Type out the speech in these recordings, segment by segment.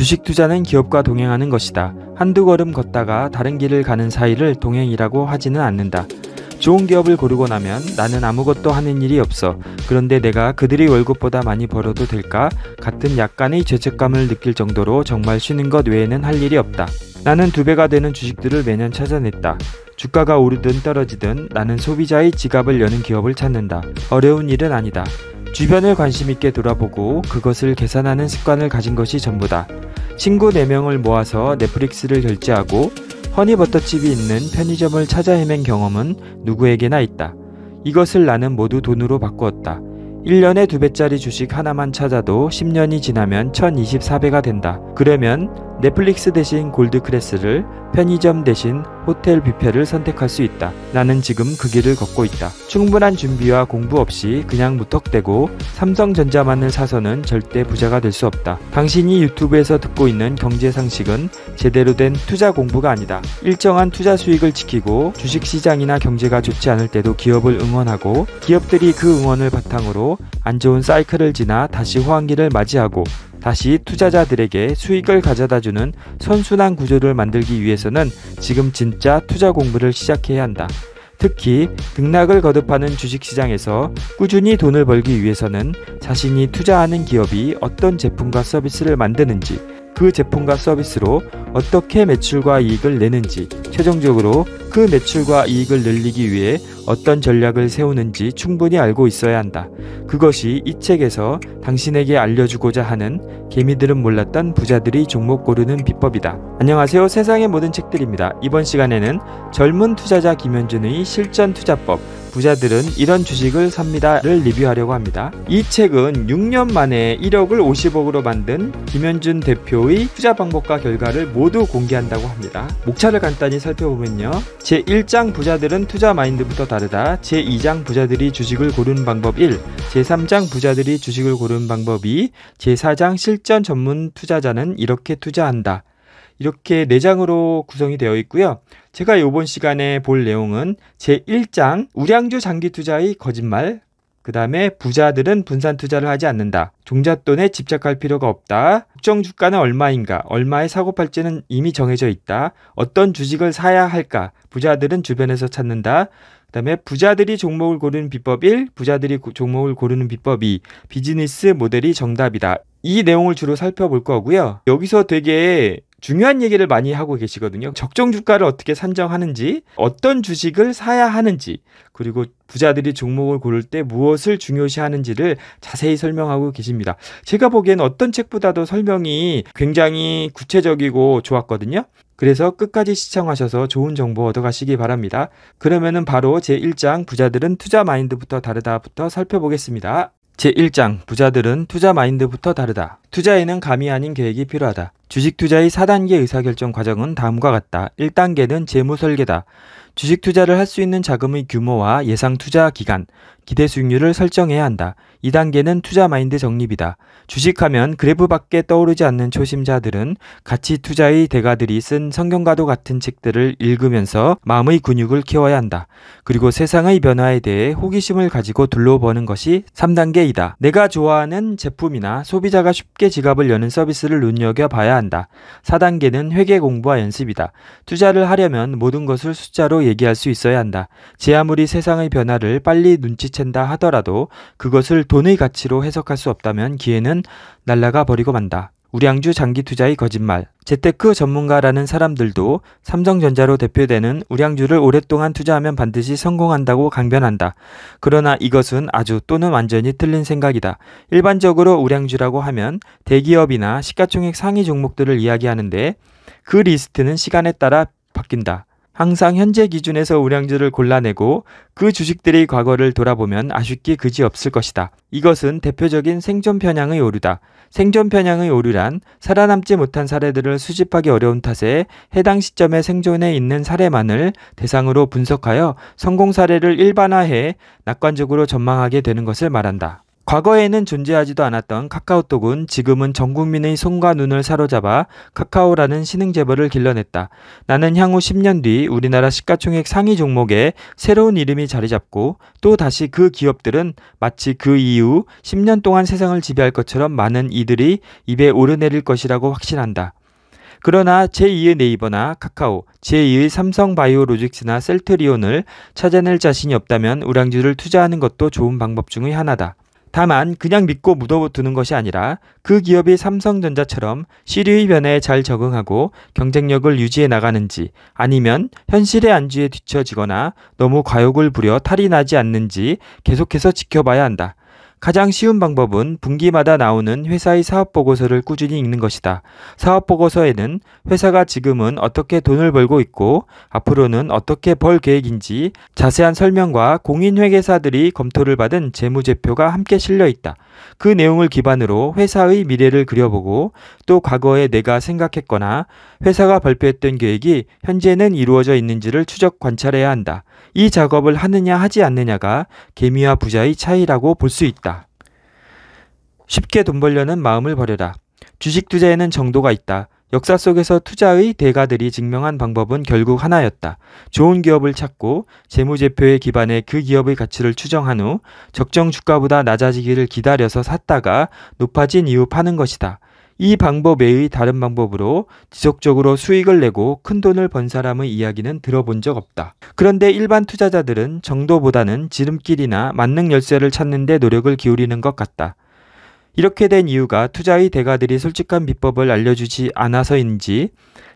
주식 투자는 기업과 동행하는 것이다. 한두 걸음 걷다가 다른 길을 가는 사이를 동행이라고 하지는 않는다. 좋은 기업을 고르고 나면 나는 아무것도 하는 일이 없어. 그런데 내가 그들이 월급보다 많이 벌어도 될까? 같은 약간의 죄책감을 느낄 정도로 정말 쉬는 것 외에는 할 일이 없다. 나는 두 배가 되는 주식들을 매년 찾아냈다. 주가가 오르든 떨어지든 나는 소비자의 지갑을 여는 기업을 찾는다. 어려운 일은 아니다. 주변을 관심있게 돌아보고 그것을 계산하는 습관을 가진 것이 전부다. 친구 4명을 모아서 넷플릭스를 결제하고 허니버터칩이 있는 편의점을 찾아 헤맨 경험은 누구에게나 있다. 이것을 나는 모두 돈으로 바꾸었다. 1년에 두배짜리 주식 하나만 찾아도 10년이 지나면 1024배가 된다. 그러면 넷플릭스 대신 골드클래스를 편의점 대신 호텔 뷔페를 선택할 수 있다. 나는 지금 그 길을 걷고 있다. 충분한 준비와 공부 없이 그냥 무턱대고 삼성전자만을 사서는 절대 부자가 될 수 없다. 당신이 유튜브에서 듣고 있는 경제 상식은 제대로 된 투자 공부가 아니다. 일정한 투자 수익을 지키고 주식시장이나 경제가 좋지 않을 때도 기업을 응원하고 기업들이 그 응원을 바탕으로 안 좋은 사이클을 지나 다시 호황기를 맞이하고 다시 투자자들에게 수익을 가져다주는 선순환 구조를 만들기 위해서는 지금 진짜 투자 공부를 시작해야 한다. 특히 등락을 거듭하는 주식시장에서 꾸준히 돈을 벌기 위해서는 자신이 투자하는 기업이 어떤 제품과 서비스를 만드는지 그 제품과 서비스로 어떻게 매출과 이익을 내는지, 최종적으로 그 매출과 이익을 늘리기 위해 어떤 전략을 세우는지 충분히 알고 있어야 한다. 그것이 이 책에서 당신에게 알려주고자 하는 개미들은 몰랐던 부자들이 종목 고르는 비법이다. 안녕하세요. 세상의 모든 책들입니다. 이번 시간에는 젊은 투자자 김현준의 실전 투자법, 부자들은 이런 주식을 삽니다를 리뷰하려고 합니다. 이 책은 6년 만에 1억을 50억으로 만든 김현준 대표의 투자 방법과 결과를 모두 공개한다고 합니다. 목차를 간단히 살펴보면요. 제1장 부자들은 투자 마인드부터 다르다. 제2장 부자들이 주식을 고르는 방법 1. 제3장 부자들이 주식을 고르는 방법 2. 제4장 실전 전문 투자자는 이렇게 투자한다. 이렇게 4장으로 구성이 되어 있고요. 제가 이번 시간에 볼 내용은 제1장 우량주 장기 투자의 거짓말 그 다음에 부자들은 분산 투자를 하지 않는다. 종잣돈에 집착할 필요가 없다. 국정 주가는 얼마인가? 얼마에 사고 팔지는 이미 정해져 있다. 어떤 주식을 사야 할까? 부자들은 주변에서 찾는다. 그 다음에 부자들이 종목을 고르는 비법 1, 부자들이 종목을 고르는 비법 2, 비즈니스 모델이 정답이다. 이 내용을 주로 살펴볼 거고요. 여기서 되게 중요한 얘기를 많이 하고 계시거든요. 적정 주가를 어떻게 산정하는지, 어떤 주식을 사야 하는지, 그리고 부자들이 종목을 고를 때 무엇을 중요시하는지를 자세히 설명하고 계십니다. 제가 보기엔 어떤 책보다도 설명이 굉장히 구체적이고 좋았거든요. 그래서 끝까지 시청하셔서 좋은 정보 얻어가시기 바랍니다. 그러면은 바로 제1장 부자들은 투자 마인드부터 다르다부터 살펴보겠습니다. 제1장 부자들은 투자 마인드부터 다르다. 투자에는 감이 아닌 계획이 필요하다. 주식 투자의 4단계 의사결정 과정은 다음과 같다. 1단계는 재무 설계다. 주식 투자를 할 수 있는 자금의 규모와 예상 투자 기간, 기대 수익률을 설정해야 한다. 2단계는 투자 마인드 정립이다. 주식하면 그래프밖에 떠오르지 않는 초심자들은 가치 투자의 대가들이 쓴 성경과도 같은 책들을 읽으면서 마음의 근육을 키워야 한다. 그리고 세상의 변화에 대해 호기심을 가지고 둘러보는 것이 3단계이다. 내가 좋아하는 제품이나 소비자가 쉽게 지갑을 여는 서비스를 눈여겨봐야 한다. 4단계는 회계 공부와 연습이다. 투자를 하려면 모든 것을 숫자로 얘기할 수 있어야 한다. 제 아무리 세상의 변화를 빨리 눈치채 시체다 하더라도 그것을 돈의 가치로 해석할 수 없다면 기회는 날라가 버리고 만다. 우량주 장기 투자의 거짓말. 재테크 전문가라는 사람들도 삼성전자로 대표되는 우량주를 오랫동안 투자하면 반드시 성공한다고 강변한다. 그러나 이것은 아주 또는 완전히 틀린 생각이다. 일반적으로 우량주라고 하면 대기업이나 시가총액 상위 종목들을 이야기하는데 그 리스트는 시간에 따라 바뀐다. 항상 현재 기준에서 우량주를 골라내고 그 주식들의 과거를 돌아보면 아쉽게 그지없을 것이다. 이것은 대표적인 생존 편향의 오류다. 생존 편향의 오류란 살아남지 못한 사례들을 수집하기 어려운 탓에 해당 시점의 생존에 있는 사례만을 대상으로 분석하여 성공 사례를 일반화해 낙관적으로 전망하게 되는 것을 말한다. 과거에는 존재하지도 않았던 카카오톡은 지금은 전 국민의 손과 눈을 사로잡아 카카오라는 신흥 재벌을 길러냈다. 나는 향후 10년 뒤 우리나라 시가총액 상위 종목에 새로운 이름이 자리 잡고 또 다시 그 기업들은 마치 그 이후 10년 동안 세상을 지배할 것처럼 많은 이들이 입에 오르내릴 것이라고 확신한다. 그러나 제2의 네이버나 카카오, 제2의 삼성바이오로직스나 셀트리온을 찾아낼 자신이 없다면 우량주를 투자하는 것도 좋은 방법 중의 하나다. 다만 그냥 믿고 묻어두는 것이 아니라 그 기업이 삼성전자처럼 시류의 변화에 잘 적응하고 경쟁력을 유지해 나가는지 아니면 현실의 안주에 뒤처지거나 너무 과욕을 부려 탈이 나지 않는지 계속해서 지켜봐야 한다. 가장 쉬운 방법은 분기마다 나오는 회사의 사업보고서를 꾸준히 읽는 것이다. 사업보고서에는 회사가 지금은 어떻게 돈을 벌고 있고 앞으로는 어떻게 벌 계획인지 자세한 설명과 공인회계사들이 검토를 받은 재무제표가 함께 실려 있다. 그 내용을 기반으로 회사의 미래를 그려보고 또 과거에 내가 생각했거나 회사가 발표했던 계획이 현재는 이루어져 있는지를 추적 관찰해야 한다. 이 작업을 하느냐 하지 않느냐가 개미와 부자의 차이라고 볼 수 있다. 쉽게 돈 벌려는 마음을 버려라. 주식 투자에는 정도가 있다. 역사 속에서 투자의 대가들이 증명한 방법은 결국 하나였다. 좋은 기업을 찾고 재무제표에 기반해 그 기업의 가치를 추정한 후 적정 주가보다 낮아지기를 기다려서 샀다가 높아진 이후 파는 것이다. 이 방법 외의 다른 방법으로 지속적으로 수익을 내고 큰 돈을 번 사람의 이야기는 들어본 적 없다. 그런데 일반 투자자들은 정도보다는 지름길이나 만능 열쇠를 찾는 데 노력을 기울이는 것 같다. 이렇게 된 이유가 투자의 대가들이 솔직한 비법을 알려주지 않아서인지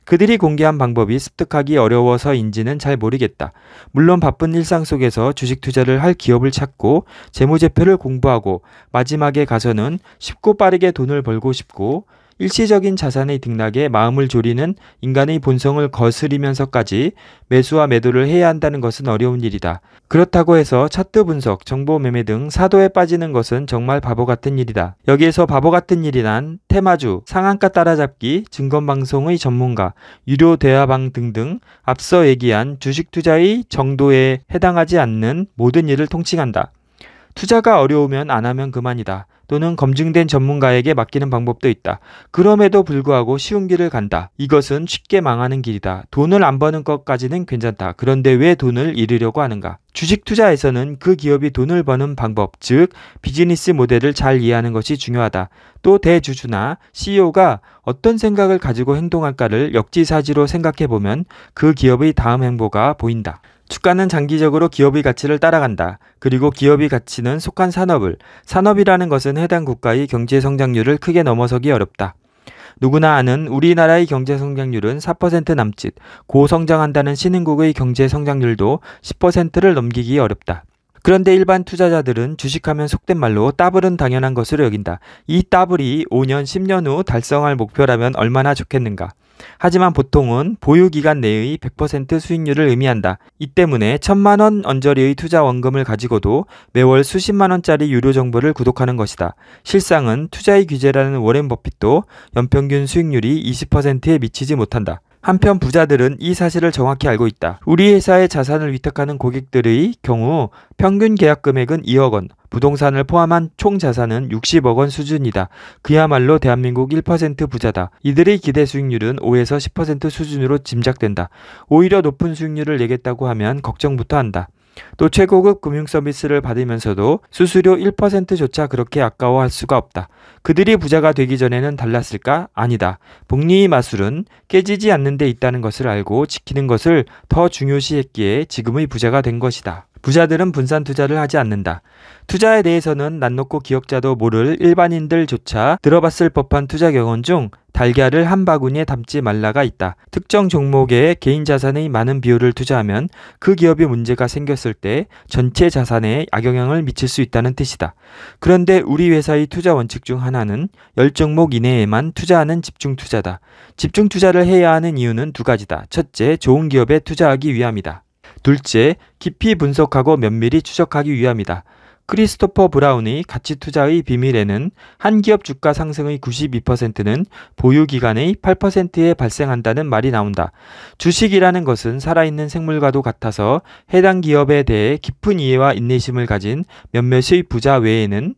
그들이 공개한 방법이 습득하기 어려워서인지는 잘 모르겠다. 물론 바쁜 일상 속에서 주식 투자를 할 기업을 찾고 재무제표를 공부하고 마지막에 가서는 쉽고 빠르게 돈을 벌고 싶고 일시적인 자산의 등락에 마음을 졸이는 인간의 본성을 거스리면서까지 매수와 매도를 해야 한다는 것은 어려운 일이다. 그렇다고 해서 차트 분석, 정보 매매 등 사도에 빠지는 것은 정말 바보 같은 일이다. 여기에서 바보 같은 일이란 테마주, 상한가 따라잡기, 증권방송의 전문가, 유료 대화방 등등 앞서 얘기한 주식 투자의 정도에 해당하지 않는 모든 일을 통칭한다. 투자가 어려우면 안 하면 그만이다. 또는 검증된 전문가에게 맡기는 방법도 있다. 그럼에도 불구하고 쉬운 길을 간다. 이것은 쉽게 망하는 길이다. 돈을 안 버는 것까지는 괜찮다. 그런데 왜 돈을 잃으려고 하는가? 주식 투자에서는 그 기업이 돈을 버는 방법, 즉 비즈니스 모델을 잘 이해하는 것이 중요하다. 또 대주주나 CEO가 어떤 생각을 가지고 행동할까를 역지사지로 생각해 보면 그 기업의 다음 행보가 보인다. 주가는 장기적으로 기업의 가치를 따라간다. 그리고 기업의 가치는 속한 산업을, 산업이라는 것은 해당 국가의 경제 성장률을 크게 넘어서기 어렵다. 누구나 아는 우리나라의 경제 성장률은 4% 남짓, 고성장한다는 신흥국의 경제 성장률도 10%를 넘기기 어렵다. 그런데 일반 투자자들은 주식하면 속된 말로 따블은 당연한 것으로 여긴다. 이 따블이 5년, 10년 후 달성할 목표라면 얼마나 좋겠는가. 하지만 보통은 보유기간 내의 100% 수익률을 의미한다. 이 때문에 천만원 언저리의 투자 원금을 가지고도 매월 수십만원짜리 유료 정보를 구독하는 것이다. 실상은 투자의 규제라는 워렌 버핏도 연평균 수익률이 20%에 미치지 못한다. 한편 부자들은 이 사실을 정확히 알고 있다. 우리 회사의 자산을 위탁하는 고객들의 경우 평균 계약 금액은 2억 원, 부동산을 포함한 총 자산은 60억 원 수준이다. 그야말로 대한민국 1% 부자다. 이들의 기대 수익률은 5에서 10% 수준으로 짐작된다. 오히려 높은 수익률을 내겠다고 하면 걱정부터 한다. 또 최고급 금융 서비스를 받으면서도 수수료 1%조차 그렇게 아까워할 수가 없다. 그들이 부자가 되기 전에는 달랐을까? 아니다. 복리의 마술은 깨지지 않는 데 있다는 것을 알고 지키는 것을 더 중요시했기에 지금의 부자가 된 것이다. 부자들은 분산 투자를 하지 않는다. 투자에 대해서는 낯놓고 기억자도 모를 일반인들조차 들어봤을 법한 투자 경험 중 달걀을 한 바구니에 담지 말라가 있다. 특정 종목에 개인 자산의 많은 비율을 투자하면 그 기업이 문제가 생겼을 때 전체 자산에 악영향을 미칠 수 있다는 뜻이다. 그런데 우리 회사의 투자 원칙 중 하나는 열 종목 이내에만 투자하는 집중 투자다. 집중 투자를 해야 하는 이유는 두 가지다. 첫째, 좋은 기업에 투자하기 위함이다. 둘째, 깊이 분석하고 면밀히 추적하기 위함이다. 크리스토퍼 브라운의 가치 투자의 비밀에는 한 기업 주가 상승의 92%는 보유 기간의 8%에 발생한다는 말이 나온다. 주식이라는 것은 살아있는 생물과도 같아서 해당 기업에 대해 깊은 이해와 인내심을 가진 몇몇의 부자 외에는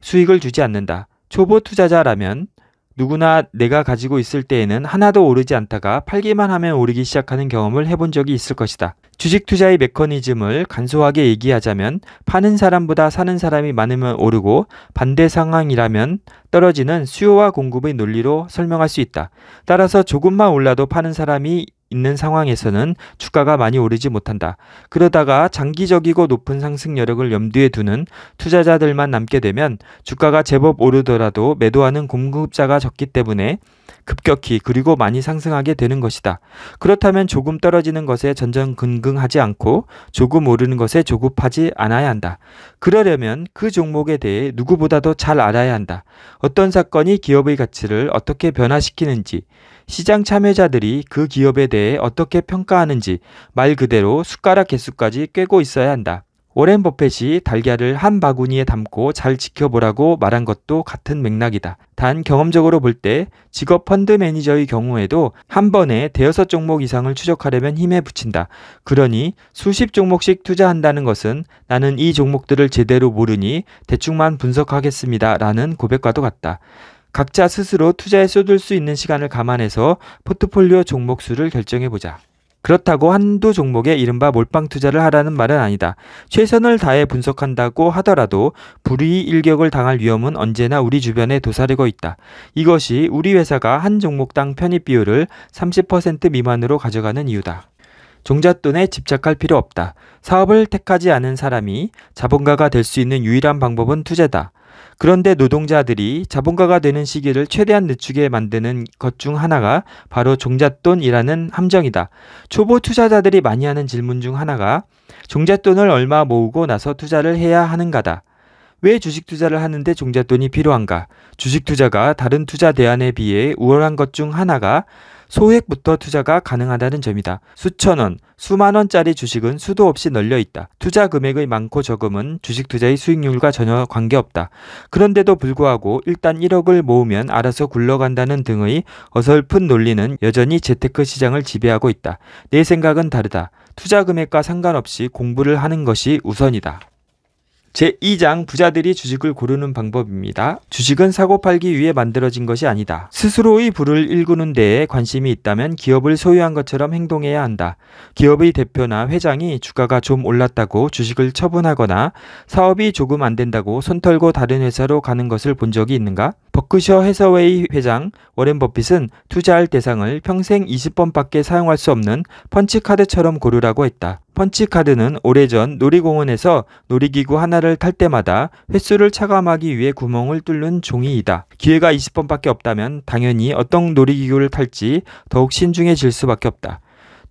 수익을 주지 않는다. 초보 투자자라면 누구나 내가 가지고 있을 때에는 하나도 오르지 않다가 팔기만 하면 오르기 시작하는 경험을 해본 적이 있을 것이다. 주식 투자의 메커니즘을 간소하게 얘기하자면 파는 사람보다 사는 사람이 많으면 오르고 반대 상황이라면 떨어지는 수요와 공급의 논리로 설명할 수 있다. 따라서 조금만 올라도 파는 사람이 있는 상황에서는 주가가 많이 오르지 못한다. 그러다가 장기적이고 높은 상승 여력을 염두에 두는 투자자들만 남게 되면 주가가 제법 오르더라도 매도하는 공급자가 적기 때문에 급격히 그리고 많이 상승하게 되는 것이다. 그렇다면 조금 떨어지는 것에 전전긍긍하지 않고 조금 오르는 것에 조급하지 않아야 한다. 그러려면 그 종목에 대해 누구보다도 잘 알아야 한다. 어떤 사건이 기업의 가치를 어떻게 변화시키는지, 시장 참여자들이 그 기업에 대해 어떻게 평가하는지 말 그대로 숟가락 개수까지 꿰고 있어야 한다. 오렌 버펫이 달걀을 한 바구니에 담고 잘 지켜보라고 말한 것도 같은 맥락이다. 단 경험적으로 볼 때 직업 펀드 매니저의 경우에도 한 번에 대여섯 종목 이상을 추적하려면 힘에 붙인다. 그러니 수십 종목씩 투자한다는 것은 나는 이 종목들을 제대로 모르니 대충만 분석하겠습니다. 라는 고백과도 같다. 각자 스스로 투자에 쏟을 수 있는 시간을 감안해서 포트폴리오 종목 수를 결정해 보자. 그렇다고 한두 종목에 이른바 몰빵 투자를 하라는 말은 아니다. 최선을 다해 분석한다고 하더라도 불의 일격을 당할 위험은 언제나 우리 주변에 도사리고 있다. 이것이 우리 회사가 한 종목당 편입 비율을 30% 미만으로 가져가는 이유다. 종잣돈에 집착할 필요 없다. 사업을 택하지 않은 사람이 자본가가 될 수 있는 유일한 방법은 투자다. 그런데 노동자들이 자본가가 되는 시기를 최대한 늦추게 만드는 것 중 하나가 바로 종잣돈이라는 함정이다. 초보 투자자들이 많이 하는 질문 중 하나가 종잣돈을 얼마 모으고 나서 투자를 해야 하는가다. 왜 주식 투자를 하는데 종잣돈이 필요한가? 주식 투자가 다른 투자 대안에 비해 우월한 것 중 하나가 소액부터 투자가 가능하다는 점이다. 수천 원, 수만 원짜리 주식은 수도 없이 널려 있다. 투자 금액의 많고 적음은 주식 투자의 수익률과 전혀 관계없다. 그런데도 불구하고 일단 1억을 모으면 알아서 굴러간다는 등의 어설픈 논리는 여전히 재테크 시장을 지배하고 있다. 내 생각은 다르다. 투자 금액과 상관없이 공부를 하는 것이 우선이다. 제2장 부자들이 주식을 고르는 방법입니다. 주식은 사고 팔기 위해 만들어진 것이 아니다. 스스로의 부를 일구는 데에 관심이 있다면 기업을 소유한 것처럼 행동해야 한다. 기업의 대표나 회장이 주가가 좀 올랐다고 주식을 처분하거나 사업이 조금 안 된다고 손 털고 다른 회사로 가는 것을 본 적이 있는가? 버크셔 해서웨이 회장 워렌 버핏은 투자할 대상을 평생 20번밖에 사용할 수 없는 펀치카드처럼 고르라고 했다. 펀치카드는 오래전 놀이공원에서 놀이기구 하나를 탈 때마다 횟수를 차감하기 위해 구멍을 뚫는 종이이다. 기회가 20번밖에 없다면 당연히 어떤 놀이기구를 탈지 더욱 신중해질 수밖에 없다.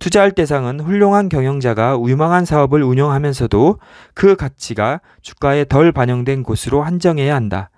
투자할 대상은 훌륭한 경영자가 유망한 사업을 운영하면서도 그 가치가 주가에 덜 반영된 곳으로 한정해야 한다.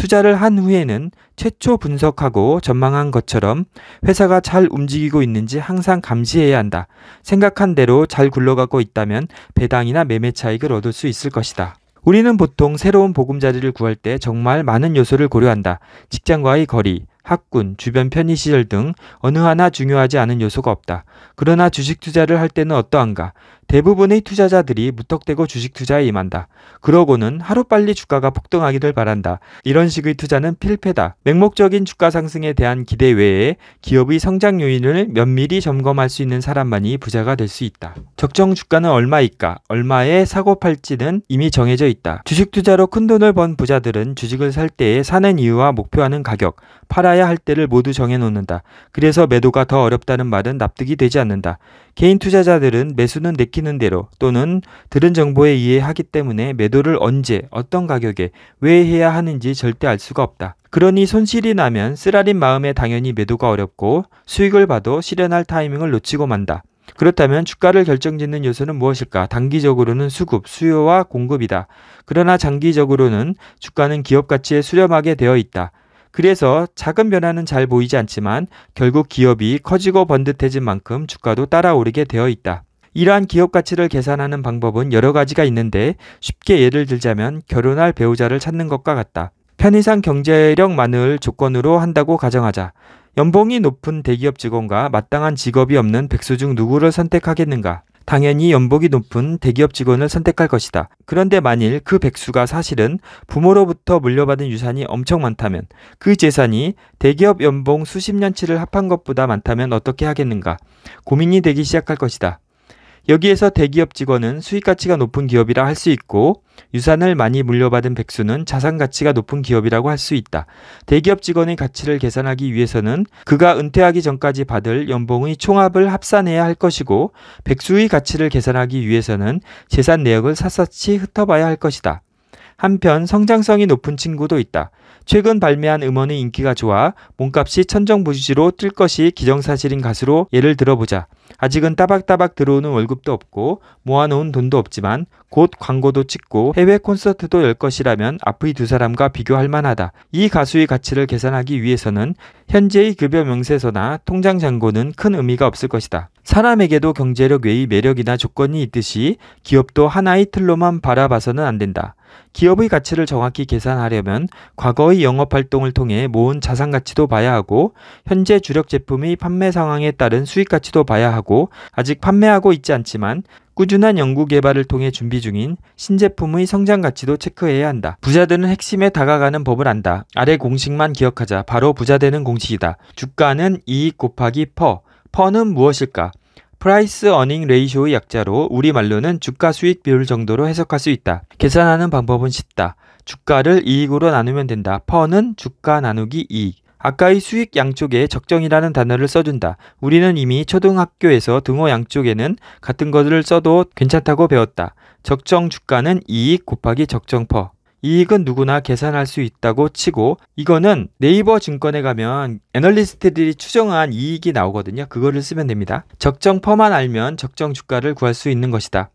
투자를 한 후에는 최초 분석하고 전망한 것처럼 회사가 잘 움직이고 있는지 항상 감시해야 한다. 생각한 대로 잘 굴러가고 있다면 배당이나 매매 차익을 얻을 수 있을 것이다. 우리는 보통 새로운 보금자리를 구할 때 정말 많은 요소를 고려한다. 직장과의 거리, 학군, 주변 편의시설 등 어느 하나 중요하지 않은 요소가 없다. 그러나 주식 투자를 할 때는 어떠한가? 대부분의 투자자들이 무턱대고 주식 투자에 임한다. 그러고는 하루빨리 주가가 폭등하기를 바란다. 이런 식의 투자는 필패다. 맹목적인 주가 상승에 대한 기대 외에 기업의 성장 요인을 면밀히 점검할 수 있는 사람만이 부자가 될 수 있다. 적정 주가는 얼마일까? 얼마에 사고 팔지는 이미 정해져 있다. 주식 투자로 큰 돈을 번 부자들은 주식을 살 때에 사는 이유와 목표하는 가격, 팔아야 사야 할 때를 모두 정해놓는다. 그래서 매도가 더 어렵다는 말은 납득이 되지 않는다. 개인 투자자들은 매수는 내키는 대로 또는 들은 정보에 의해 하기 때문에 매도를 언제, 어떤 가격에, 왜 해야 하는지 절대 알 수가 없다. 그러니 손실이 나면 쓰라린 마음에 당연히 매도가 어렵고 수익을 봐도 실현할 타이밍을 놓치고 만다. 그렇다면 주가를 결정짓는 요소는 무엇일까? 단기적으로는 수급, 수요와 공급이다. 그러나 장기적으로는 주가는 기업 가치에 수렴하게 되어 있다. 그래서 작은 변화는 잘 보이지 않지만 결국 기업이 커지고 번듯해진 만큼 주가도 따라오르게 되어 있다. 이러한 기업 가치를 계산하는 방법은 여러 가지가 있는데 쉽게 예를 들자면 결혼할 배우자를 찾는 것과 같다. 편의상 경제력만을 조건으로 한다고 가정하자. 연봉이 높은 대기업 직원과 마땅한 직업이 없는 백수 중 누구를 선택하겠는가? 당연히 연봉이 높은 대기업 직원을 선택할 것이다. 그런데 만일 그 백수가 사실은 부모로부터 물려받은 유산이 엄청 많다면 그 재산이 대기업 연봉 수십 년치를 합한 것보다 많다면 어떻게 하겠는가? 고민이 되기 시작할 것이다. 여기에서 대기업 직원은 수익 가치가 높은 기업이라 할 수 있고 유산을 많이 물려받은 백수는 자산 가치가 높은 기업이라고 할 수 있다. 대기업 직원의 가치를 계산하기 위해서는 그가 은퇴하기 전까지 받을 연봉의 총합을 합산해야 할 것이고 백수의 가치를 계산하기 위해서는 재산 내역을 샅샅이 흩어봐야 할 것이다. 한편 성장성이 높은 친구도 있다. 최근 발매한 음원의 인기가 좋아 몸값이 천정부지로 뛸 것이 기정사실인 가수로 예를 들어보자. 아직은 따박따박 들어오는 월급도 없고 모아놓은 돈도 없지만 곧 광고도 찍고 해외 콘서트도 열 것이라면 앞의 두 사람과 비교할 만하다. 이 가수의 가치를 계산하기 위해서는 현재의 급여 명세서나 통장 잔고는 큰 의미가 없을 것이다. 사람에게도 경제력 외의 매력이나 조건이 있듯이 기업도 하나의 틀로만 바라봐서는 안 된다. 기업의 가치를 정확히 계산하려면 과거의 영업 활동을 통해 모은 자산 가치도 봐야 하고 현재 주력 제품의 판매 상황에 따른 수익 가치도 봐야 하고 아직 판매하고 있지 않지만 꾸준한 연구 개발을 통해 준비 중인 신제품의 성장 가치도 체크해야 한다. 부자들은 핵심에 다가가는 법을 안다. 아래 공식만 기억하자. 바로 부자 되는 공식이다. 주가는 이익 곱하기 퍼. 퍼는 무엇일까? 프라이스 어닝 레이쇼의 약자로 우리말로는 주가 수익 비율 정도로 해석할 수 있다. 계산하는 방법은 쉽다. 주가를 이익으로 나누면 된다. 퍼는 주가 나누기 이익. 아까의 수익 양쪽에 적정이라는 단어를 써준다. 우리는 이미 초등학교에서 등호 양쪽에는 같은 것을 써도 괜찮다고 배웠다. 적정 주가는 이익 곱하기 적정퍼. 이익은 누구나 계산할 수 있다고 치고 이거는 네이버 증권에 가면 애널리스트들이 추정한 이익이 나오거든요. 그거를 쓰면 됩니다. 적정 퍼만 알면 적정 주가를 구할 수 있는 것이다.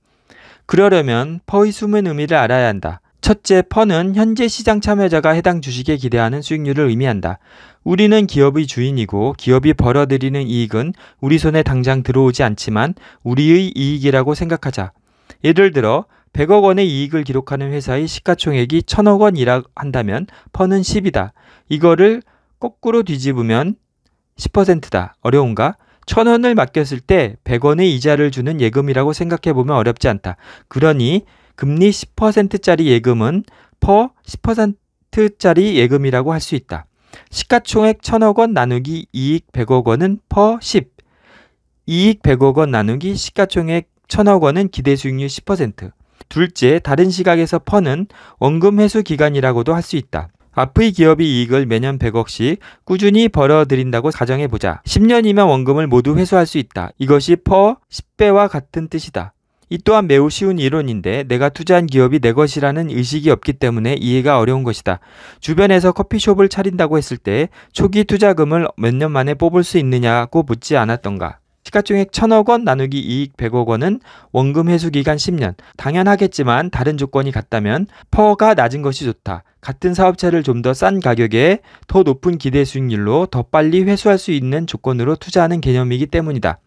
그러려면 퍼의 숨은 의미를 알아야 한다. 첫째, 퍼는 현재 시장 참여자가 해당 주식에 기대하는 수익률을 의미한다. 우리는 기업의 주인이고 기업이 벌어들이는 이익은 우리 손에 당장 들어오지 않지만 우리의 이익이라고 생각하자. 예를 들어 100억 원의 이익을 기록하는 회사의 시가총액이 1000억 원이라 한다면 퍼는 10이다. 이거를 거꾸로 뒤집으면 10%다. 어려운가? 1000원을 맡겼을 때 100원의 이자를 주는 예금이라고 생각해 보면 어렵지 않다. 그러니 금리 10%짜리 예금은 퍼 10%짜리 예금이라고 할 수 있다. 시가총액 1000억 원 나누기 이익 100억 원은 퍼 10. 이익 100억 원 나누기 시가총액 1000억 원은 기대 수익률 10%. 둘째, 다른 시각에서 퍼는 원금 회수 기간이라고도 할 수 있다. 앞의 기업이 이익을 매년 100억씩 꾸준히 벌어들인다고 가정해보자. 10년이면 원금을 모두 회수할 수 있다. 이것이 퍼 10배와 같은 뜻이다. 이 또한 매우 쉬운 이론인데 내가 투자한 기업이 내 것이라는 의식이 없기 때문에 이해가 어려운 것이다. 주변에서 커피숍을 차린다고 했을 때 초기 투자금을 몇 년 만에 뽑을 수 있느냐고 묻지 않았던가. 시가총액 1000억 원 나누기 이익 100억 원은 원금 회수 기간 10년. 당연하겠지만 다른 조건이 같다면 퍼가 낮은 것이 좋다. 같은 사업체를 좀 더 싼 가격에 더 높은 기대 수익률로 더 빨리 회수할 수 있는 조건으로 투자하는 개념이기 때문이다.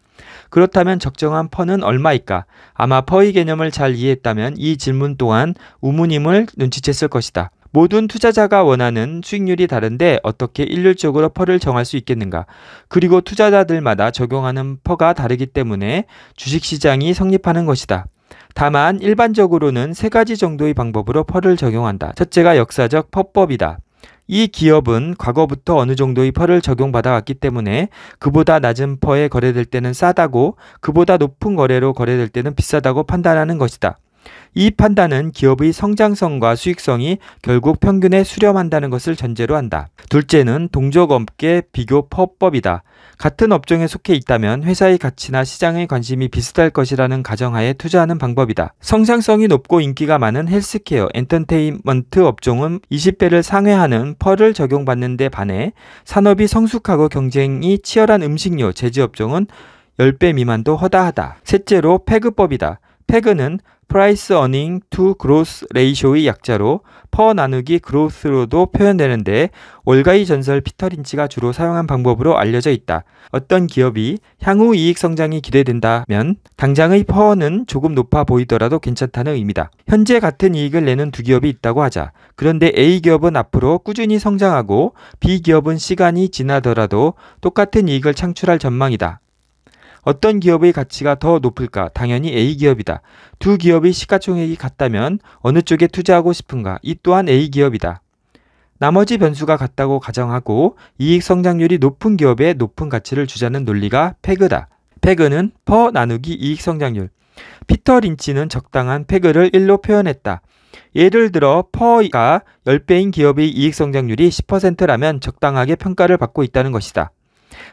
그렇다면 적정한 퍼는 얼마일까? 아마 퍼의 개념을 잘 이해했다면 이 질문 또한 우문임을 눈치챘을 것이다. 모든 투자자가 원하는 수익률이 다른데 어떻게 일률적으로 퍼를 정할 수 있겠는가? 그리고 투자자들마다 적용하는 퍼가 다르기 때문에 주식시장이 성립하는 것이다. 다만 일반적으로는 세 가지 정도의 방법으로 퍼를 적용한다. 첫째가 역사적 퍼법이다. 이 기업은 과거부터 어느 정도의 퍼를 적용받아왔기 때문에 그보다 낮은 퍼에 거래될 때는 싸다고 그보다 높은 거래로 거래될 때는 비싸다고 판단하는 것이다. 이 판단은 기업의 성장성과 수익성이 결국 평균에 수렴한다는 것을 전제로 한다. 둘째는 동족업계 비교 퍼법이다. 같은 업종에 속해 있다면 회사의 가치나 시장의 관심이 비슷할 것이라는 가정하에 투자하는 방법이다. 성장성이 높고 인기가 많은 헬스케어, 엔터테인먼트 업종은 20배를 상회하는 펄을 적용받는 데 반해 산업이 성숙하고 경쟁이 치열한 음식료, 제지업종은 10배 미만도 허다하다. 셋째로 패그법이다. 패그는 price earning to g r o w t ratio의 약자로 퍼 나누기 g r o w t 로도 표현되는데 올가이 전설 피터 린치가 주로 사용한 방법으로 알려져 있다. 어떤 기업이 향후 이익 성장이 기대된다면 당장의 퍼는 조금 높아 보이더라도 괜찮다는 의미다. 현재 같은 이익을 내는 두 기업이 있다고 하자. 그런데 A 기업은 앞으로 꾸준히 성장하고 B 기업은 시간이 지나더라도 똑같은 이익을 창출할 전망이다. 어떤 기업의 가치가 더 높을까? 당연히 A 기업이다. 두 기업의 시가총액이 같다면 어느 쪽에 투자하고 싶은가? 이 또한 A 기업이다. 나머지 변수가 같다고 가정하고 이익 성장률이 높은 기업에 높은 가치를 주자는 논리가 페그다. 페그는 퍼 나누기 이익 성장률. 피터 린치는 적당한 페그를 1로 표현했다. 예를 들어 퍼가 10배인 기업의 이익 성장률이 10%라면 적당하게 평가를 받고 있다는 것이다.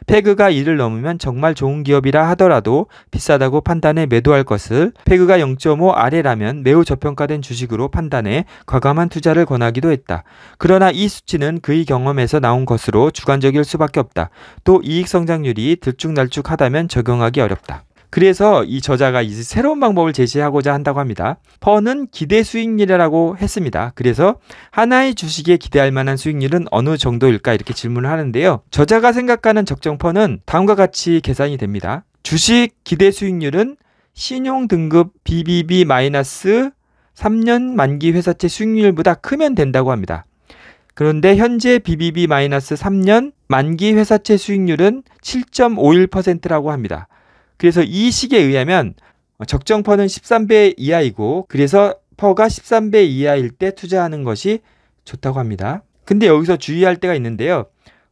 페그가 이를 넘으면 정말 좋은 기업이라 하더라도 비싸다고 판단해 매도할 것을 페그가 0.5 아래라면 매우 저평가된 주식으로 판단해 과감한 투자를 권하기도 했다. 그러나 이 수치는 그의 경험에서 나온 것으로 주관적일 수밖에 없다. 또 이익 성장률이 들쭉날쭉하다면 적용하기 어렵다. 그래서 이 저자가 이제 새로운 방법을 제시하고자 한다고 합니다. 퍼는 기대 수익률이라고 했습니다. 그래서 하나의 주식에 기대할 만한 수익률은 어느 정도일까 이렇게 질문을 하는데요. 저자가 생각하는 적정 퍼는 다음과 같이 계산이 됩니다. 주식 기대 수익률은 신용 등급 BBB- 3년 만기 회사채 수익률보다 크면 된다고 합니다. 그런데 현재 BBB-3년 만기 회사채 수익률은 7.51%라고 합니다. 그래서 이 식에 의하면 적정 퍼는 13배 이하이고 그래서 퍼가 13배 이하일 때 투자하는 것이 좋다고 합니다. 근데 여기서 주의할 때가 있는데요.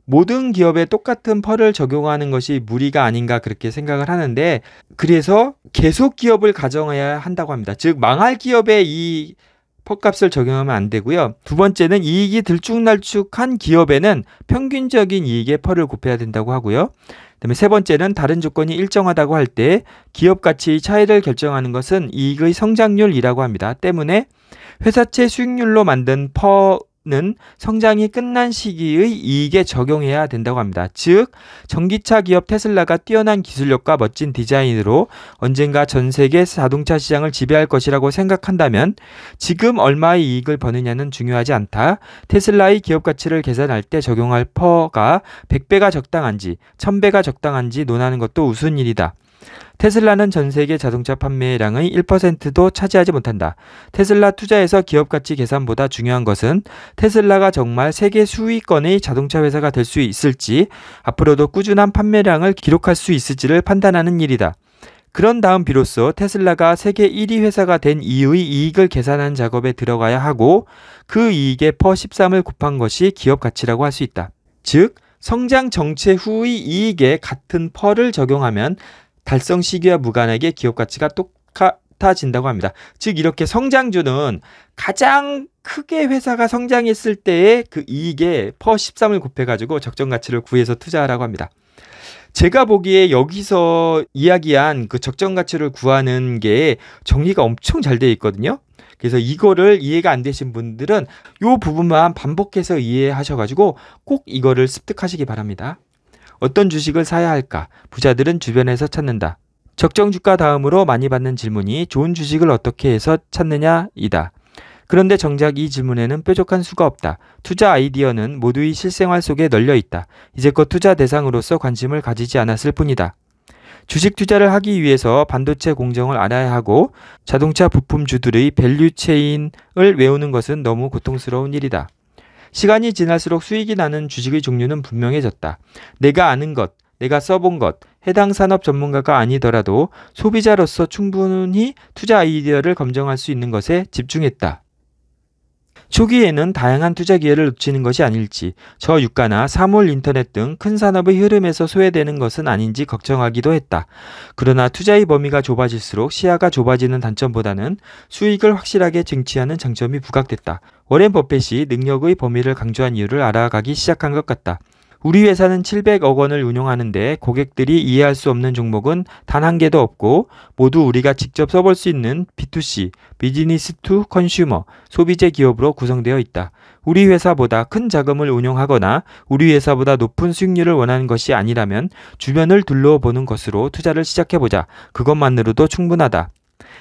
모든 기업에 똑같은 퍼를 적용하는 것이 무리가 아닌가 그렇게 생각을 하는데 그래서 계속 기업을 가정해야 한다고 합니다. 즉 망할 기업의 이 퍼값을 적용하면 안 되고요. 두 번째는 이익이 들쭉날쭉한 기업에는 평균적인 이익의 퍼를 곱해야 된다고 하고요. 그다음에 세 번째는 다른 조건이 일정하다고 할 때 기업 가치 의 차이를 결정하는 것은 이익의 성장률이라고 합니다. 때문에 회사채 수익률로 만든 퍼는 성장이 끝난 시기의 이익에 적용해야 된다고 합니다. 즉, 전기차 기업 테슬라가 뛰어난 기술력과 멋진 디자인으로 언젠가 전 세계 자동차 시장을 지배할 것이라고 생각한다면 지금 얼마의 이익을 버느냐는 중요하지 않다. 테슬라의 기업 가치를 계산할 때 적용할 퍼가 100배가 적당한지 1000배가 적당한지 논하는 것도 우스운 일이다. 테슬라는 전 세계 자동차 판매량의 1%도 차지하지 못한다. 테슬라 투자에서 기업 가치 계산보다 중요한 것은 테슬라가 정말 세계 수위권의 자동차 회사가 될 수 있을지, 앞으로도 꾸준한 판매량을 기록할 수 있을지를 판단하는 일이다. 그런 다음 비로소 테슬라가 세계 1위 회사가 된이후의 이익을 계산한 작업에 들어가야 하고 그이익의퍼 13을 곱한 것이 기업 가치라고 할 수 있다. 즉 성장 정체 후의 이익에 같은 퍼를 적용하면 달성 시기와 무관하게 기업 가치가 똑같아진다고 합니다. 즉 이렇게 성장주는 가장 크게 회사가 성장했을 때의 그 이익에 퍼 13을 곱해가지고 적정 가치를 구해서 투자하라고 합니다. 제가 보기에 여기서 이야기한 그 적정 가치를 구하는 게 정리가 엄청 잘 되어 있거든요. 그래서 이거를 이해가 안 되신 분들은 요 부분만 반복해서 이해하셔가지고 꼭 이거를 습득하시기 바랍니다. 어떤 주식을 사야 할까? 부자들은 주변에서 찾는다. 적정 주가 다음으로 많이 받는 질문이 좋은 주식을 어떻게 해서 찾느냐이다. 그런데 정작 이 질문에는 뾰족한 수가 없다. 투자 아이디어는 모두의 실생활 속에 널려 있다. 이제껏 투자 대상으로서 관심을 가지지 않았을 뿐이다. 주식 투자를 하기 위해서 반도체 공정을 알아야 하고 자동차 부품주들의 밸류체인을 외우는 것은 너무 고통스러운 일이다. 시간이 지날수록 수익이 나는 주식의 종류는 분명해졌다. 내가 아는 것, 내가 써본 것, 해당 산업 전문가가 아니더라도 소비자로서 충분히 투자 아이디어를 검증할 수 있는 것에 집중했다. 초기에는 다양한 투자 기회를 놓치는 것이 아닐지 저유가나 사물 인터넷 등 큰 산업의 흐름에서 소외되는 것은 아닌지 걱정하기도 했다. 그러나 투자의 범위가 좁아질수록 시야가 좁아지는 단점보다는 수익을 확실하게 쟁취하는 장점이 부각됐다. 워렌 버펫이 능력의 범위를 강조한 이유를 알아가기 시작한 것 같다. 우리 회사는 700억 원을 운용하는데 고객들이 이해할 수 없는 종목은 단 한 개도 없고 모두 우리가 직접 써볼 수 있는 B2C, 비즈니스 투 컨슈머, 소비재 기업으로 구성되어 있다. 우리 회사보다 큰 자금을 운용하거나 우리 회사보다 높은 수익률을 원하는 것이 아니라면 주변을 둘러보는 것으로 투자를 시작해보자. 그것만으로도 충분하다.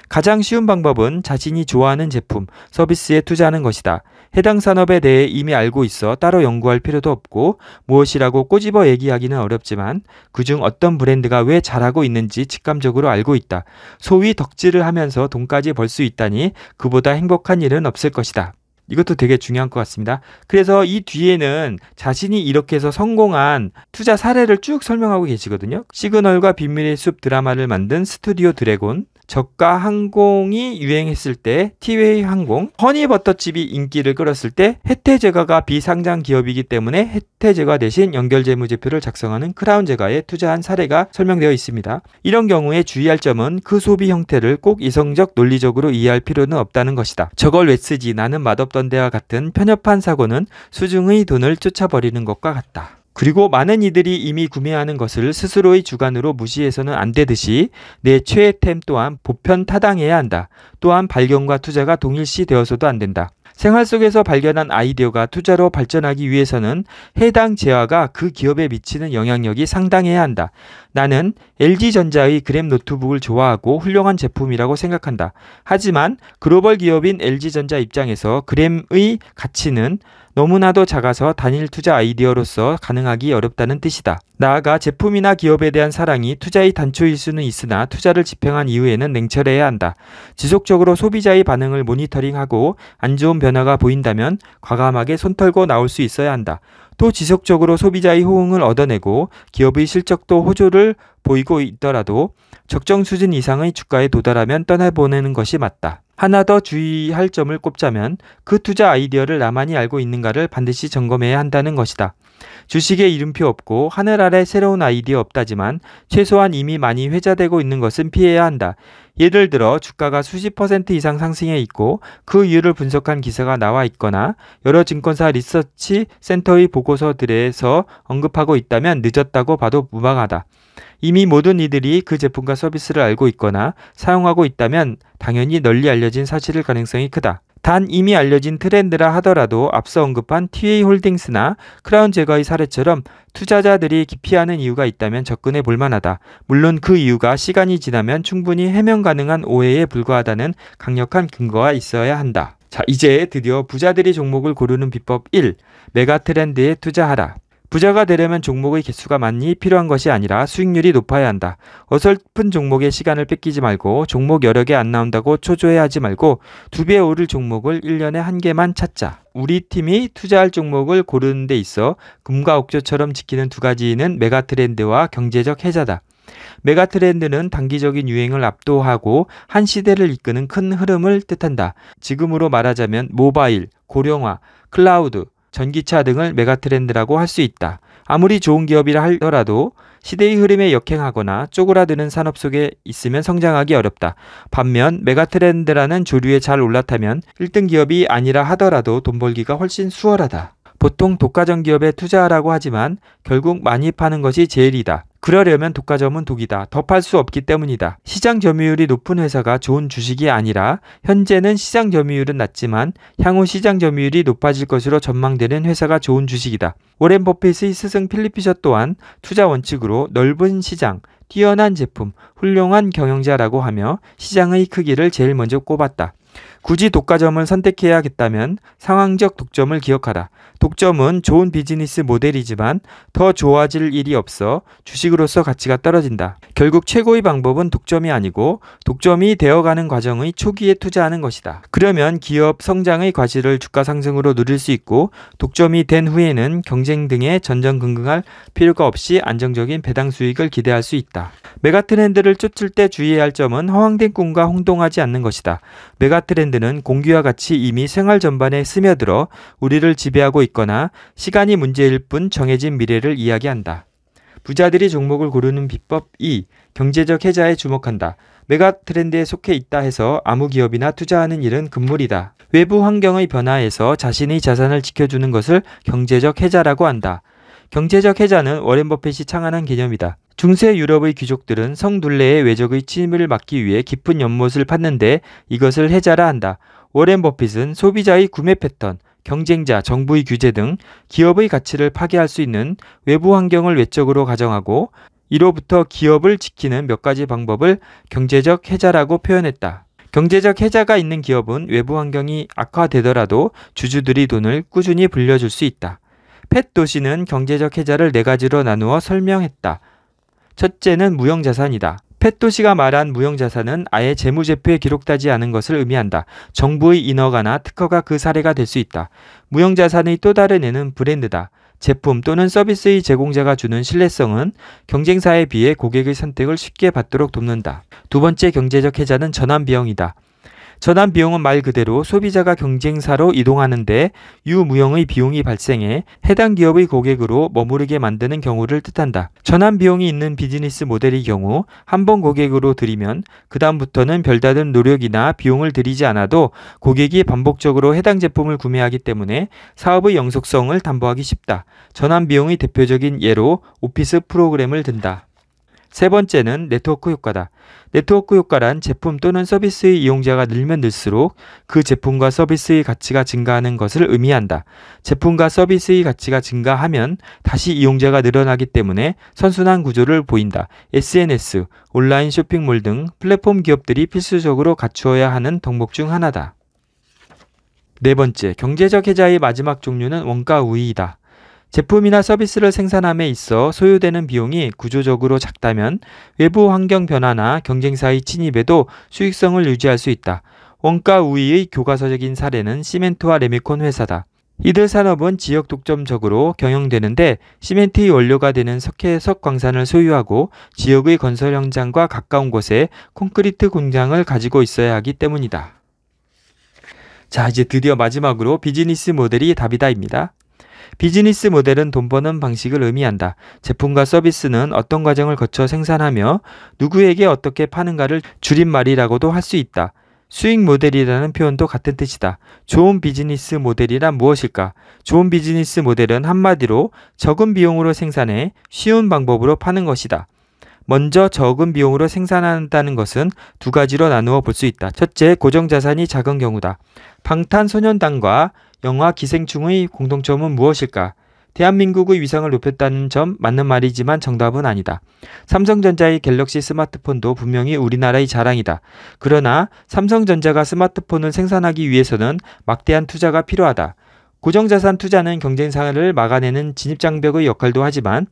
가장 쉬운 방법은 자신이 좋아하는 제품, 서비스에 투자하는 것이다. 해당 산업에 대해 이미 알고 있어 따로 연구할 필요도 없고 무엇이라고 꼬집어 얘기하기는 어렵지만 그 중 어떤 브랜드가 왜 잘하고 있는지 직감적으로 알고 있다. 소위 덕질을 하면서 돈까지 벌 수 있다니 그보다 행복한 일은 없을 것이다. 이것도 되게 중요한 것 같습니다. 그래서 이 뒤에는 자신이 이렇게 해서 성공한 투자 사례를 쭉 설명하고 계시거든요. 시그널과 비밀의 숲 드라마를 만든 스튜디오 드래곤, 저가 항공이 유행했을 때 티웨이 항공, 허니버터칩이 인기를 끌었을 때 혜태제과가 비상장 기업이기 때문에 혜태제과 대신 연결재무제표를 작성하는 크라운제과에 투자한 사례가 설명되어 있습니다. 이런 경우에 주의할 점은 그 소비 형태를 꼭 이성적 논리적으로 이해할 필요는 없다는 것이다. 저걸 왜 쓰지 나는 맛없던 데와 같은 편협한 사고는 수중의 돈을 쫓아버리는 것과 같다. 그리고 많은 이들이 이미 구매하는 것을 스스로의 주관으로 무시해서는 안 되듯이 내 최애템 또한 보편 타당해야 한다. 또한 발견과 투자가 동일시 되어서도 안 된다. 생활 속에서 발견한 아이디어가 투자로 발전하기 위해서는 해당 재화가 그 기업에 미치는 영향력이 상당해야 한다. 나는 LG전자의 그램 노트북을 좋아하고 훌륭한 제품이라고 생각한다. 하지만 글로벌 기업인 LG전자 입장에서 그램의 가치는 너무나도 작아서 단일 투자 아이디어로서 가능하기 어렵다는 뜻이다. 나아가 제품이나 기업에 대한 사랑이 투자의 단초일 수는 있으나 투자를 집행한 이후에는 냉철해야 한다. 지속적으로 소비자의 반응을 모니터링하고 안 좋은 변화가 보인다면 과감하게 손 털고 나올 수 있어야 한다. 또 지속적으로 소비자의 호응을 얻어내고 기업의 실적도 호조를 보이고 있더라도 적정 수준 이상의 주가에 도달하면 떠나보내는 것이 맞다. 하나 더 주의할 점을 꼽자면 그 투자 아이디어를 나만이 알고 있는가를 반드시 점검해야 한다는 것이다. 주식에 이름표 없고 하늘 아래 새로운 아이디어 없다지만 최소한 이미 많이 회자되고 있는 것은 피해야 한다. 예를 들어 주가가 수십 퍼센트 이상 상승해 있고 그 이유를 분석한 기사가 나와 있거나 여러 증권사 리서치 센터의 보고서들에서 언급하고 있다면 늦었다고 봐도 무방하다. 이미 모든 이들이 그 제품과 서비스를 알고 있거나 사용하고 있다면 당연히 널리 알려진 사실일 가능성이 크다. 단 이미 알려진 트렌드라 하더라도 앞서 언급한 TA홀딩스나 크라운제거의 사례처럼 투자자들이 기피하는 이유가 있다면 접근해 볼 만하다. 물론 그 이유가 시간이 지나면 충분히 해명 가능한 오해에 불과하다는 강력한 근거가 있어야 한다. 자, 이제 드디어 부자들이 종목을 고르는 비법 1. 메가 트렌드에 투자하라. 부자가 되려면 종목의 개수가 많이 필요한 것이 아니라 수익률이 높아야 한다. 어설픈 종목에 시간을 뺏기지 말고 종목 여러 개 안 나온다고 초조해 하지 말고 두 배 오를 종목을 1년에 한 개만 찾자. 우리 팀이 투자할 종목을 고르는 데 있어 금과 옥조처럼 지키는 두 가지는 메가 트렌드와 경제적 해자다. 메가 트렌드는 단기적인 유행을 압도하고 한 시대를 이끄는 큰 흐름을 뜻한다. 지금으로 말하자면 모바일, 고령화, 클라우드, 전기차 등을 메가트렌드라고 할 수 있다. 아무리 좋은 기업이라 하더라도 시대의 흐름에 역행하거나 쪼그라드는 산업 속에 있으면 성장하기 어렵다. 반면 메가트렌드라는 조류에 잘 올라타면 1등 기업이 아니라 하더라도 돈 벌기가 훨씬 수월하다. 보통 독과점 기업에 투자하라고 하지만 결국 많이 파는 것이 제일이다. 그러려면 독과점은 독이다. 더 팔 수 없기 때문이다. 시장 점유율이 높은 회사가 좋은 주식이 아니라 현재는 시장 점유율은 낮지만 향후 시장 점유율이 높아질 것으로 전망되는 회사가 좋은 주식이다. 오렌 버핏의 스승 필리피셔 또한 투자 원칙으로 넓은 시장, 뛰어난 제품, 훌륭한 경영자라고 하며 시장의 크기를 제일 먼저 꼽았다. 굳이 독과점을 선택해야겠다면 상황적 독점을 기억하라. 독점은 좋은 비즈니스 모델이지만 더 좋아질 일이 없어 주식으로서 가치가 떨어진다. 결국 최고의 방법은 독점이 아니고 독점이 되어가는 과정의 초기에 투자하는 것이다. 그러면 기업 성장의 과실을 주가 상승으로 누릴 수 있고 독점이 된 후에는 경쟁 등에 전전긍긍할 필요가 없이 안정적인 배당 수익을 기대할 수 있다. 메가 트렌드를 쫓을 때 주의해야 할 점은 허황된 꿈과 혼동하지 않는 것이다. 메가 트렌드 핀란드는 공기와 같이 이미 생활 전반에 스며들어 우리를 지배하고 있거나 시간이 문제일 뿐 정해진 미래를 이야기한다. 부자들이 종목을 고르는 비법 2. 경제적 해자에 주목한다. 메가 트렌드에 속해 있다 해서 아무 기업이나 투자하는 일은 금물이다. 외부 환경의 변화에서 자신의 자산을 지켜주는 것을 경제적 해자라고 한다. 경제적 해자는 워렌 버핏이 창안한 개념이다. 중세 유럽의 귀족들은 성둘레의 외적의 침입을 막기 위해 깊은 연못을 팠는데 이것을 해자라 한다. 워렌 버핏은 소비자의 구매 패턴, 경쟁자, 정부의 규제 등 기업의 가치를 파괴할 수 있는 외부 환경을 외적으로 가정하고 이로부터 기업을 지키는 몇 가지 방법을 경제적 해자라고 표현했다. 경제적 해자가 있는 기업은 외부 환경이 악화되더라도 주주들이 돈을 꾸준히 불려줄 수 있다. 펫 도시는 경제적 해자를 네 가지로 나누어 설명했다. 첫째는 무형자산이다. 펫도 시가 말한 무형자산은 아예 재무제표에 기록되지 않은 것을 의미한다. 정부의 인허가나 특허가 그 사례가 될 수 있다. 무형자산의 또 다른 애는 브랜드다. 제품 또는 서비스의 제공자가 주는 신뢰성은 경쟁사에 비해 고객의 선택을 쉽게 받도록 돕는다. 두 번째 경제적 해자는 전환 비용이다. 전환 비용은 말 그대로 소비자가 경쟁사로 이동하는데 유무형의 비용이 발생해 해당 기업의 고객으로 머무르게 만드는 경우를 뜻한다. 전환 비용이 있는 비즈니스 모델의 경우 한 번 고객으로 들이면 그다음부터는 별다른 노력이나 비용을 들이지 않아도 고객이 반복적으로 해당 제품을 구매하기 때문에 사업의 영속성을 담보하기 쉽다. 전환 비용의 대표적인 예로 오피스 프로그램을 든다. 세 번째는 네트워크 효과다. 네트워크 효과란 제품 또는 서비스의 이용자가 늘면 늘수록 그 제품과 서비스의 가치가 증가하는 것을 의미한다. 제품과 서비스의 가치가 증가하면 다시 이용자가 늘어나기 때문에 선순환 구조를 보인다. SNS, 온라인 쇼핑몰 등 플랫폼 기업들이 필수적으로 갖추어야 하는 덕목 중 하나다. 네 번째, 경제적 해자의 마지막 종류는 원가 우위이다. 제품이나 서비스를 생산함에 있어 소요되는 비용이 구조적으로 작다면 외부 환경 변화나 경쟁사의 침입에도 수익성을 유지할 수 있다. 원가 우위의 교과서적인 사례는 시멘트와 레미콘 회사다. 이들 산업은 지역 독점적으로 경영되는데 시멘트의 원료가 되는 석회석 광산을 소유하고 지역의 건설 현장과 가까운 곳에 콘크리트 공장을 가지고 있어야 하기 때문이다. 자, 이제 드디어 마지막으로 비즈니스 모델이 답이다입니다. 비즈니스 모델은 돈 버는 방식을 의미한다. 제품과 서비스는 어떤 과정을 거쳐 생산하며 누구에게 어떻게 파는가를 줄임말이라고도 할 수 있다. 수익 모델이라는 표현도 같은 뜻이다. 좋은 비즈니스 모델이란 무엇일까? 좋은 비즈니스 모델은 한마디로 적은 비용으로 생산해 쉬운 방법으로 파는 것이다. 먼저 적은 비용으로 생산한다는 것은 두 가지로 나누어 볼 수 있다. 첫째, 고정 자산이 작은 경우다. 방탄소년단과 영화 기생충의 공통점은 무엇일까? 대한민국의 위상을 높였다는 점 맞는 말이지만 정답은 아니다. 삼성전자의 갤럭시 스마트폰도 분명히 우리나라의 자랑이다. 그러나 삼성전자가 스마트폰을 생산하기 위해서는 막대한 투자가 필요하다. 고정자산 투자는 경쟁사를 막아내는 진입장벽의 역할도 하지만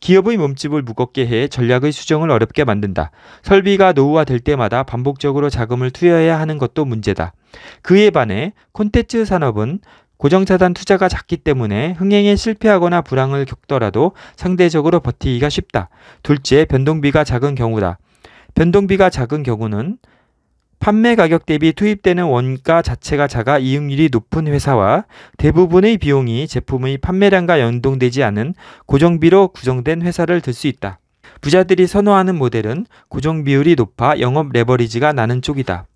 기업의 몸집을 무겁게 해 전략의 수정을 어렵게 만든다. 설비가 노후화될 때마다 반복적으로 자금을 투여해야 하는 것도 문제다. 그에 반해 콘텐츠 산업은 고정자산 투자가 작기 때문에 흥행에 실패하거나 불황을 겪더라도 상대적으로 버티기가 쉽다. 둘째, 변동비가 작은 경우다. 변동비가 작은 경우는 판매 가격 대비 투입되는 원가 자체가 작아 이익률이 높은 회사와 대부분의 비용이 제품의 판매량과 연동되지 않은 고정비로 구성된 회사를 들 수 있다. 부자들이 선호하는 모델은 고정 비율이 높아 영업 레버리지가 나는 쪽이다.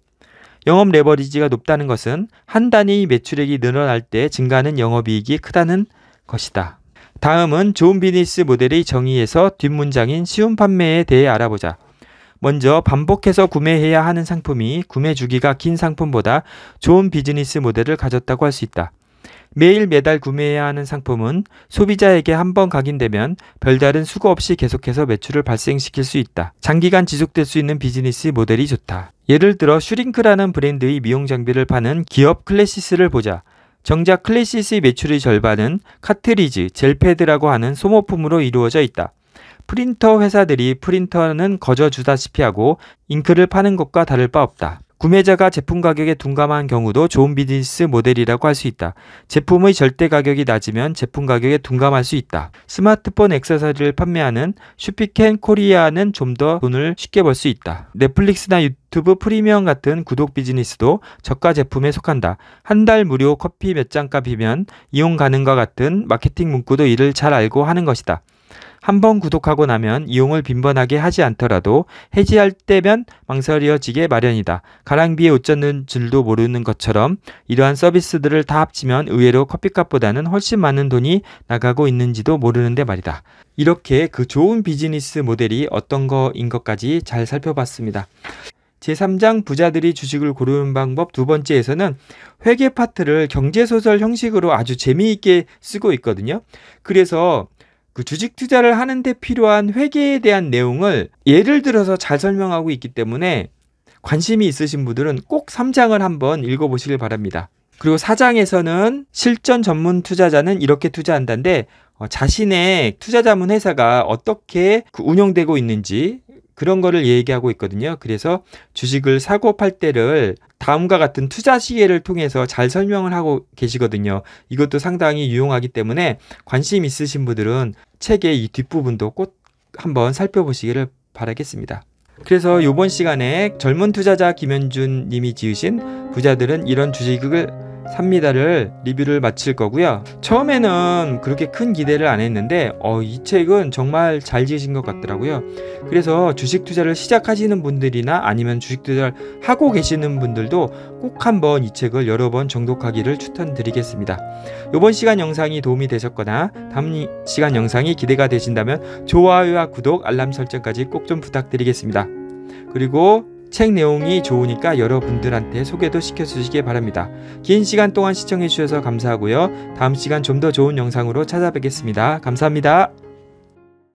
영업 레버리지가 높다는 것은 한 단위 매출액이 늘어날 때 증가하는 영업이익이 크다는 것이다. 다음은 좋은 비즈니스 모델의 정의에서 뒷문장인 쉬운 판매에 대해 알아보자. 먼저 반복해서 구매해야 하는 상품이 구매 주기가 긴 상품보다 좋은 비즈니스 모델을 가졌다고 할 수 있다. 매일 매달 구매해야 하는 상품은 소비자에게 한 번 각인되면 별다른 수고 없이 계속해서 매출을 발생시킬 수 있다. 장기간 지속될 수 있는 비즈니스 모델이 좋다. 예를 들어 슈링크라는 브랜드의 미용 장비를 파는 기업 클래시스를 보자. 정작 클래시스의 매출의 절반은 카트리지, 젤패드라고 하는 소모품으로 이루어져 있다. 프린터 회사들이 프린터는 거저 주다시피 하고 잉크를 파는 것과 다를 바 없다. 구매자가 제품 가격에 둔감한 경우도 좋은 비즈니스 모델이라고 할 수 있다. 제품의 절대 가격이 낮으면 제품 가격에 둔감할 수 있다. 스마트폰 액세서리를 판매하는 슈피켄 코리아는 좀 더 돈을 쉽게 벌 수 있다. 넷플릭스나 유튜브 프리미엄 같은 구독 비즈니스도 저가 제품에 속한다. 한 달 무료 커피 몇 잔 값이면 이용 가능과 같은 마케팅 문구도 이를 잘 알고 하는 것이다. 한번 구독하고 나면 이용을 빈번하게 하지 않더라도 해지할 때면 망설여지게 마련이다. 가랑비에 옷 젖는 줄도 모르는 것처럼 이러한 서비스들을 다 합치면 의외로 커피값보다는 훨씬 많은 돈이 나가고 있는지도 모르는데 말이다. 이렇게 그 좋은 비즈니스 모델이 어떤 거인 것까지 잘 살펴봤습니다. 제3장 부자들이 주식을 고르는 방법 두 번째에서는 회계 파트를 경제소설 형식으로 아주 재미있게 쓰고 있거든요. 그래서 그 주식 투자를 하는데 필요한 회계에 대한 내용을 예를 들어서 잘 설명하고 있기 때문에 관심이 있으신 분들은 꼭 3장을 한번 읽어보시길 바랍니다. 그리고 4장에서는 실전 전문 투자자는 이렇게 투자한다는데 어, 자신의 투자자문 회사가 어떻게 그 운영되고 있는지 그런 거를 얘기하고 있거든요. 그래서 주식을 사고 팔 때를 다음과 같은 투자 시계를 통해서 잘 설명을 하고 계시거든요. 이것도 상당히 유용하기 때문에 관심 있으신 분들은 책의 이 뒷부분도 꼭 한번 살펴보시기를 바라겠습니다. 그래서 이번 시간에 젊은 투자자 김현준 님이 지으신 부자들은 이런 주식을 삽니다를 리뷰를 마칠 거고요. 처음에는 그렇게 큰 기대를 안 했는데 어, 이 책은 정말 잘 지으신 것 같더라고요. 그래서 주식 투자를 시작하시는 분들이나 아니면 주식 투자를 하고 계시는 분들도 꼭 한번 이 책을 여러 번 정독하기를 추천드리겠습니다. 이번 시간 영상이 도움이 되셨거나 다음 시간 영상이 기대가 되신다면 좋아요와 구독, 알람 설정까지 꼭 좀 부탁드리겠습니다. 그리고 책 내용이 좋으니까 여러분들한테 소개도 시켜주시기 바랍니다. 긴 시간 동안 시청해주셔서 감사하고요. 다음 시간 좀 더 좋은 영상으로 찾아뵙겠습니다. 감사합니다.